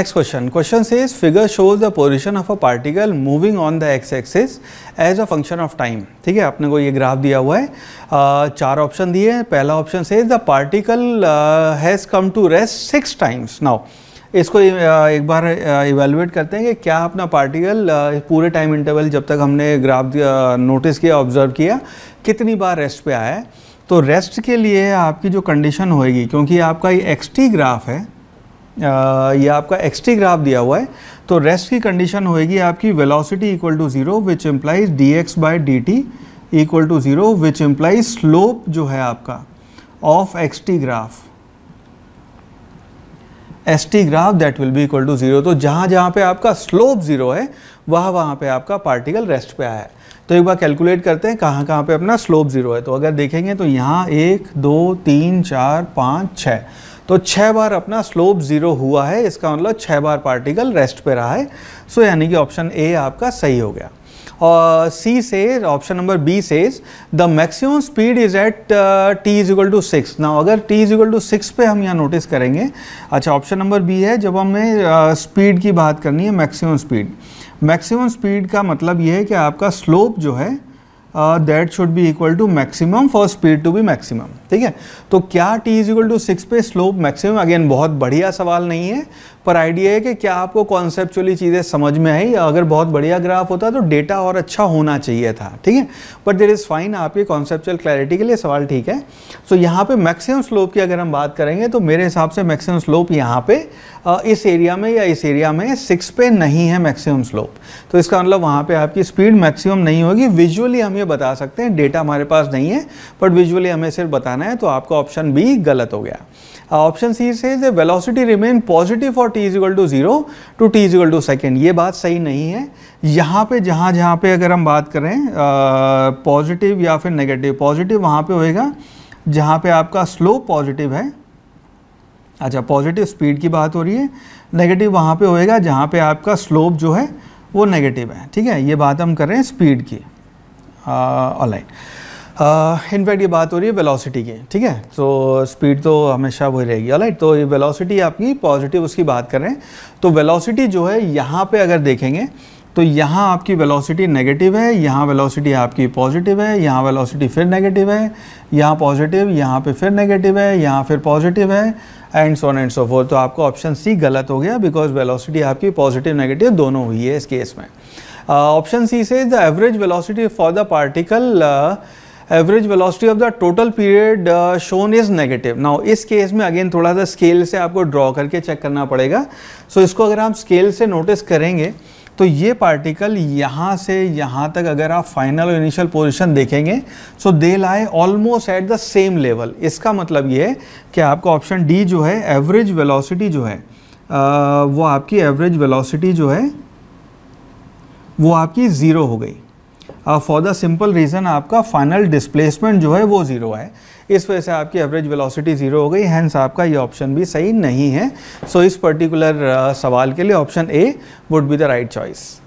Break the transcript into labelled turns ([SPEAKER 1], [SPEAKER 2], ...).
[SPEAKER 1] Next question. Question says figure shows the position of a particle moving on the x-axis as a function of time. ठीक है आपने को ये graph दिया हुआ है uh, चार ऑप्शन दिए हैं पहला option says the particle uh, has come to rest six times. Now इसको एक बार इवेलुएट करते हैं कि क्या अपना पार्टिकल पूरे टाइम इंटरवल जब तक हमने ग्राफ नोटिस किया ऑब्जर्व किया कितनी बार रेस्ट पे आया है तो रेस्ट के लिए आपकी जो कंडीशन होएगी क्योंकि आपका ये एक्सटी ग्राफ है ये आपका एक्सटी ग्राफ दिया हुआ है तो रेस्ट की कंडीशन होएगी आपकी velocity equal to zero which implies d x by d t equal to zero which implies slope जो है आपका of x t graph s t graph that will be equal to zero तो जहाँ जहाँ पे आपका स्लोप जीरो है वह वहाँ पे आपका पार्टिकल रेस्ट पे आया है तो एक बार कैलकुलेट करते हैं कहाँ कहाँ पे अपना स्लोप जीरो है तो अगर देखेंगे तो यहाँ एक दो तीन चार पाँच छः तो छः बार अपना स्लोप ज़ीरो हुआ है इसका मतलब छः बार पार्टिकल रेस्ट पे रहा है सो यानी कि ऑप्शन ए आपका सही हो गया और सी से option number B says the maximum speed is at t is equal to six ना अगर t is equal to six पे हम यहाँ नोटिस करेंगे अच्छा ऑप्शन नंबर बी है जब हमें स्पीड uh, की बात करनी है मैक्सिमम स्पीड मैक्सिमम स्पीड का मतलब ये है कि आपका स्लोप जो है that should be equal to maximum for speed to be maximum ठीक है तो क्या t is equal to six पे स्लोप मैक्सिमम अगेन बहुत बढ़िया सवाल नहीं है पर आइडिया है कि क्या आपको कॉन्सेप्चुअली चीज़ें समझ में आई अगर बहुत बढ़िया ग्राफ होता तो डेटा और अच्छा होना चाहिए था ठीक है बट देर इज़ फाइन आपकी कॉन्सेप्चुअल क्लैरिटी के लिए सवाल ठीक है सो so, यहाँ पे मैक्सिमम स्लोप की अगर हम बात करेंगे तो मेरे हिसाब से मैक्सिमम स्लोप यहाँ पे इस एरिया में या इस एरिया में सिक्स पे नहीं है मैक्सिमम स्लोप तो इसका मतलब वहाँ पर आपकी स्पीड मैक्सिमम नहीं होगी विजुअली हम ये बता सकते हैं डेटा हमारे पास नहीं है बट विजुअली हमें सिर्फ बताना है तो आपका ऑप्शन बी गलत हो गया ऑप्शन सी से velocity remain positive for t is equal to zero to t is equal to second ये बात सही नहीं है यहाँ पे जहाँ जहाँ पे अगर हम बात करें पॉजिटिव या फिर नेगेटिव पॉजिटिव वहाँ पे होएगा जहाँ पे आपका स्लो पॉजिटिव है अच्छा पॉजिटिव स्पीड की बात हो रही है नेगेटिव वहाँ पे होएगा जहाँ पे आपका स्लोप जो है वो नेगेटिव है ठीक है ये बात हम कर रहे हैं स्पीड की ऑनलाइन इनफैक्ट ये बात हो रही है वेलोसिटी की ठीक है तो स्पीड तो हमेशा वही रहेगी राइट तो ये वेलोसिटी आपकी पॉजिटिव उसकी बात कर रहे हैं तो वेलोसिटी जो है यहाँ पे अगर देखेंगे तो यहाँ आपकी वेलोसिटी नेगेटिव है यहाँ वेलोसिटी आपकी पॉजिटिव है यहाँ वेलोसिटी फिर नेगेटिव है यहाँ पॉजिटिव यहाँ पे फिर नेगेटिव है यहाँ फिर पॉजिटिव है and so on and so forth तो आपका ऑप्शन सी गलत हो गया बिकॉज वेलोसिटी आपकी पॉजिटिव नेगेटिव दोनों हुई है इस केस में ऑप्शन सी से the average velocity for the particle average velocity of the total period shown is negative now इस केस में अगेन थोड़ा सा स्केल से आपको ड्रॉ करके चेक करना पड़ेगा सो so, इसको अगर आप स्केल से नोटिस करेंगे तो ये पार्टिकल यहाँ से यहाँ तक अगर आप फाइनल और इनिशियल पोजीशन देखेंगे so they lie almost at the same level इसका मतलब ये है कि आपका ऑप्शन डी जो है एवरेज uh, वेलोसिटी जो है वो आपकी एवरेज वेलोसिटी जो है वो आपकी ज़ीरो हो गई फॉर द सिंपल रीज़न आपका फाइनल डिस्प्लेसमेंट जो है वो ज़ीरो है इस वजह से आपकी एवरेज वेलोसिटी ज़ीरो हो गई हैंस आपका ये ऑप्शन भी सही नहीं है सो so, इस पर्टिकुलर uh, सवाल के लिए option A would be the right choice